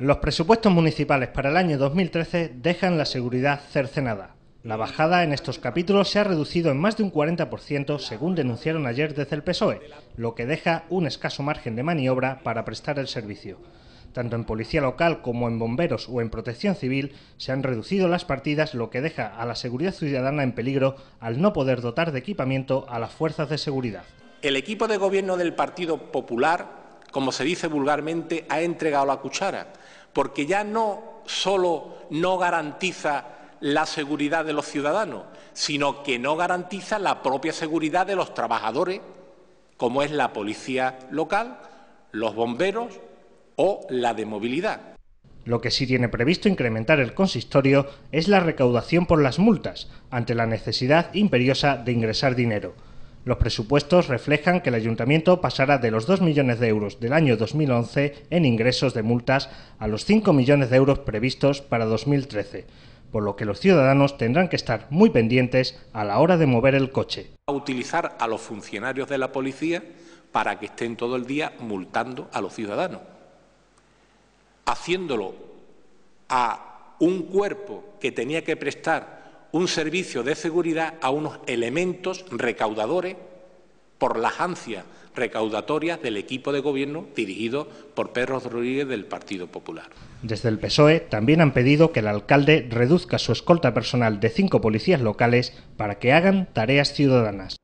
Los presupuestos municipales para el año 2013 dejan la seguridad cercenada. La bajada en estos capítulos se ha reducido en más de un 40% según denunciaron ayer desde el PSOE, lo que deja un escaso margen de maniobra para prestar el servicio. Tanto en policía local como en bomberos o en protección civil se han reducido las partidas, lo que deja a la seguridad ciudadana en peligro al no poder dotar de equipamiento a las fuerzas de seguridad. El equipo de gobierno del Partido Popular, como se dice vulgarmente, ha entregado la cuchara porque ya no solo no garantiza la seguridad de los ciudadanos, sino que no garantiza la propia seguridad de los trabajadores, como es la policía local, los bomberos o la de movilidad. Lo que sí tiene previsto incrementar el consistorio es la recaudación por las multas, ante la necesidad imperiosa de ingresar dinero. Los presupuestos reflejan que el ayuntamiento pasará de los 2 millones de euros del año 2011 en ingresos de multas a los 5 millones de euros previstos para 2013, por lo que los ciudadanos tendrán que estar muy pendientes a la hora de mover el coche. A utilizar a los funcionarios de la policía para que estén todo el día multando a los ciudadanos, haciéndolo a un cuerpo que tenía que prestar un servicio de seguridad a unos elementos recaudadores por las ansias recaudatorias del equipo de gobierno dirigido por Pedro Rodríguez del Partido Popular. Desde el PSOE también han pedido que el alcalde reduzca su escolta personal de cinco policías locales para que hagan tareas ciudadanas.